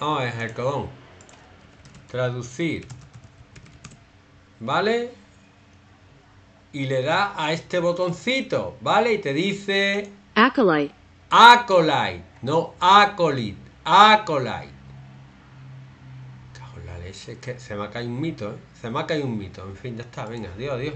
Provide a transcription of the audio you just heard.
No, es el codón. Traducir. ¿Vale? Y le da a este botoncito, ¿vale? Y te dice... Acolyte. Acolyte. No, acolyte. Acolyte. Cago la leche, es que se me ha caído un mito, ¿eh? Se me ha caído un mito. En fin, ya está. Venga, adiós, adiós.